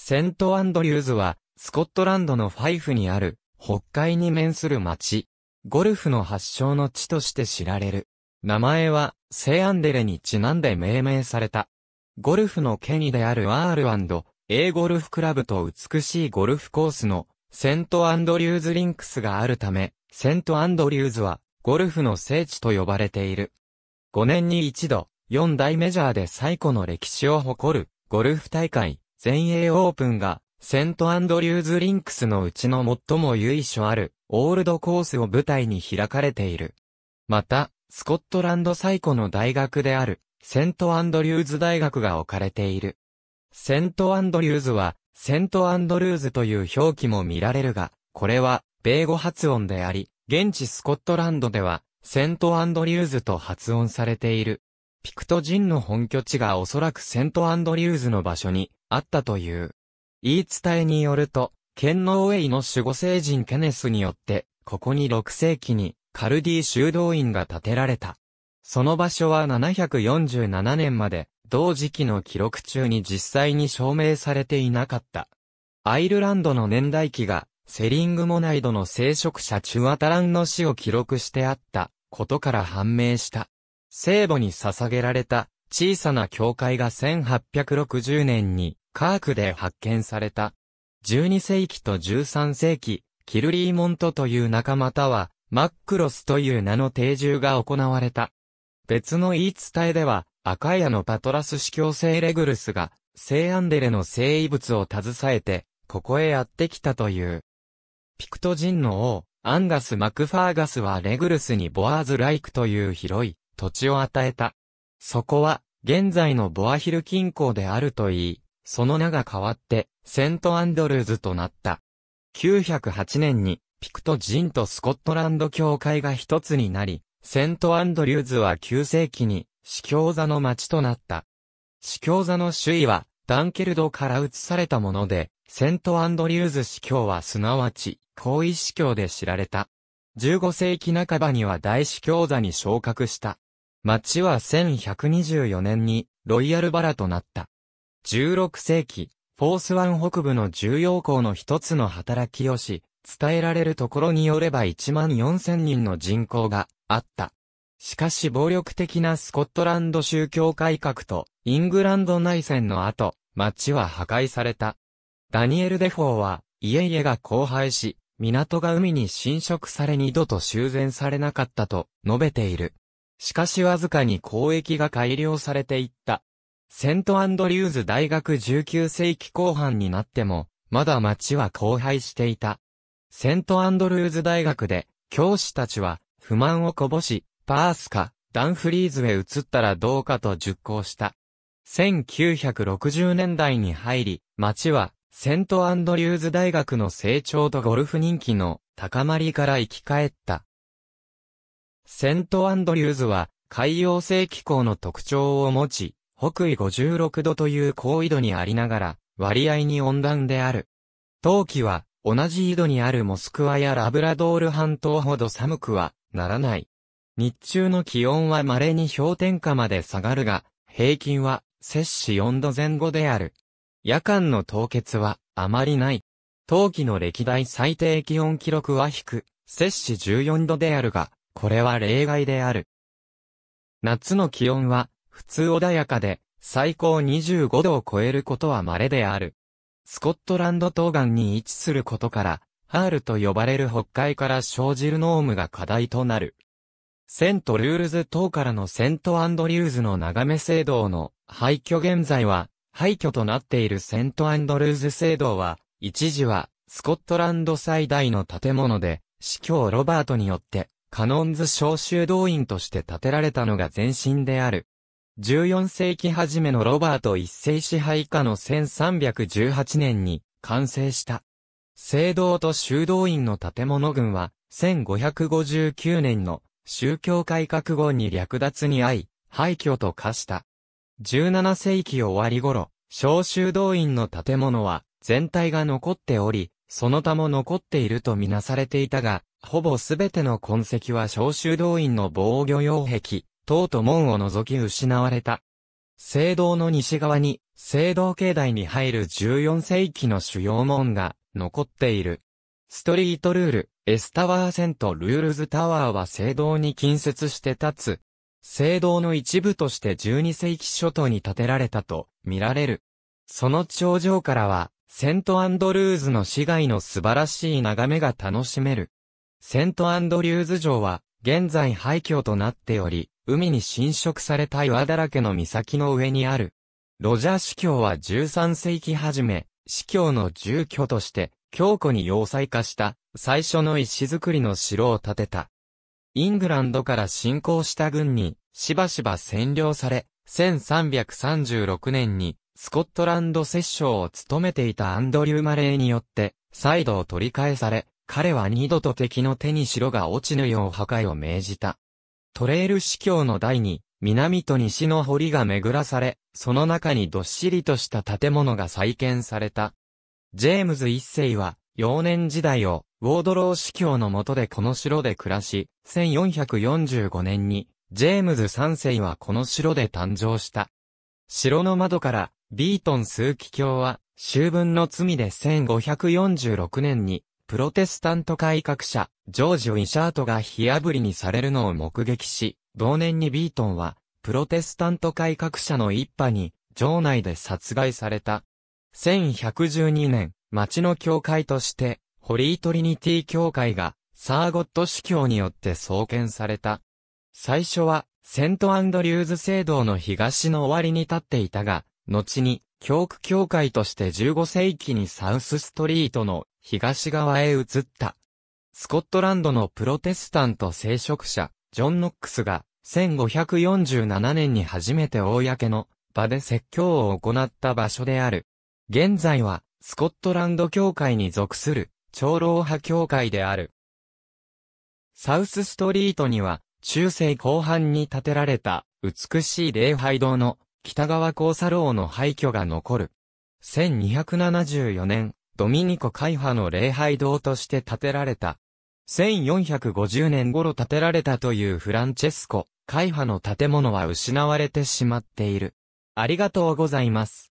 セントアンドリューズは、スコットランドのファイフにある、北海に面する町。ゴルフの発祥の地として知られる。名前は、セアンデレにちなんで命名された。ゴルフの権威である R&A ゴルフクラブと美しいゴルフコースのセントアンドリューズリンクスがあるため、セントアンドリューズはゴルフの聖地と呼ばれている。5年に一度、4大メジャーで最古の歴史を誇るゴルフ大会、全英オープンが、セントアンドリューズリンクスのうちの最も由緒ある、オールドコースを舞台に開かれている。また、スコットランド最古の大学である、セントアンドリューズ大学が置かれている。セントアンドリューズは、セントアンドルーズという表記も見られるが、これは、米語発音であり、現地スコットランドでは、セントアンドリューズと発音されている。ピクト人の本拠地がおそらくセントアンドリューズの場所にあったという。言い伝えによると、ケンノーウェイの守護聖人ケネスによって、ここに6世紀にカルディ修道院が建てられた。その場所は747年まで、同時期の記録中に実際に証明されていなかった。アイルランドの年代記が、セリングモナイドの聖職者チュアタランの死を記録してあったことから判明した。聖母に捧げられた小さな教会が1860年にカークで発見された。12世紀と13世紀、キルリーモントという仲間たは、マックロスという名の定住が行われた。別の言い伝えでは、赤屋のパトラス司教聖レグルスが、聖アンデレの聖遺物を携えて、ここへやってきたという。ピクト人の王、アンガス・マクファーガスはレグルスにボアーズ・ライクという広い土地を与えた。そこは、現在のボアヒル近郊であるといい、その名が変わって、セントアンドルーズとなった。908年に、ピクト人とスコットランド教会が一つになり、セントアンドリューズは9世紀に、司教座の町となった。司教座の首位は、ダンケルドから移されたもので、セントアンドリューズ司教はすなわち、皇位司教で知られた。15世紀半ばには大司教座に昇格した。町は1124年にロイヤルバラとなった。16世紀、フォースワン北部の重要校の一つの働きをし、伝えられるところによれば1万4000人の人口があった。しかし暴力的なスコットランド宗教改革とイングランド内戦の後、町は破壊された。ダニエル・デフォーは家々が荒廃し、港が海に侵食され二度と修繕されなかったと述べている。しかしわずかに交易が改良されていった。セントアンドリューズ大学19世紀後半になっても、まだ町は荒廃していた。セントアンドリューズ大学で、教師たちは、不満をこぼし、パースか、ダンフリーズへ移ったらどうかと熟考した。1960年代に入り、町は、セントアンドリューズ大学の成長とゴルフ人気の高まりから生き返った。セントアンドリューズは海洋性気候の特徴を持ち、北緯56度という高緯度にありながら、割合に温暖である。冬季は同じ緯度にあるモスクワやラブラドール半島ほど寒くはならない。日中の気温は稀に氷点下まで下がるが、平均は摂氏4度前後である。夜間の凍結はあまりない。冬季の歴代最低気温記録は低く、摂氏14度であるが、これは例外である。夏の気温は、普通穏やかで、最高25度を超えることは稀である。スコットランド東岸に位置することから、ハールと呼ばれる北海から生じるノームが課題となる。セントルールズ島からのセントアンドリューズの眺め聖堂の廃墟現在は、廃墟となっているセントアンドルーズ聖堂は、一時はスコットランド最大の建物で、司教ロバートによってカノンズ召集動員として建てられたのが前身である。14世紀初めのロバート一世支配下の1318年に完成した。聖堂と修道院の建物群は、1559年の宗教改革後に略奪に遭い、廃墟と化した。17世紀終わり頃、小修道院の建物は全体が残っており、その他も残っているとみなされていたが、ほぼすべての痕跡は召集動員の防御用壁、塔と門を除き失われた。聖堂の西側に、聖堂境内に入る14世紀の主要門が残っている。ストリートルール、エスタワーセントルールズタワーは聖堂に近接して立つ。聖堂の一部として12世紀初頭に建てられたと見られる。その頂上からは、セントアンドルーズの市街の素晴らしい眺めが楽しめる。セントアンドリューズ城は、現在廃墟となっており、海に侵食された岩だらけの岬の上にある。ロジャー司教は13世紀初め、司教の住居として、強固に要塞化した、最初の石造りの城を建てた。イングランドから侵攻した軍に、しばしば占領され、1336年にスコットランド摂政を務めていたアンドリュー・マレーによって、再度取り返され、彼は二度と敵の手に城が落ちぬよう破壊を命じた。トレール司教の台に、南と西の堀が巡らされ、その中にどっしりとした建物が再建された。ジェームズ一世は、幼年時代を、ウォードロー司教の下でこの城で暮らし、1445年に、ジェームズ三世はこの城で誕生した。城の窓から、ビートン数奇教は、修文の罪で1546年に、プロテスタント改革者、ジョージ・ウィシャートが火炙りにされるのを目撃し、同年にビートンは、プロテスタント改革者の一派に、城内で殺害された。1112年、町の教会として、ホリートリニティ教会が、サーゴット司教によって創建された。最初は、セントアンドリューズ聖堂の東の終わりに立っていたが、後に、教区教会として15世紀にサウスストリートの東側へ移った。スコットランドのプロテスタント聖職者、ジョン・ノックスが、1547年に初めて公の場で説教を行った場所である。現在は、スコットランド教会に属する、長老派教会である。サウスストリートには、中世後半に建てられた、美しい礼拝堂の北川交差郎の廃墟が残る。1274年、ドミニコ会派の礼拝堂として建てられた。1450年頃建てられたというフランチェスコ、会派の建物は失われてしまっている。ありがとうございます。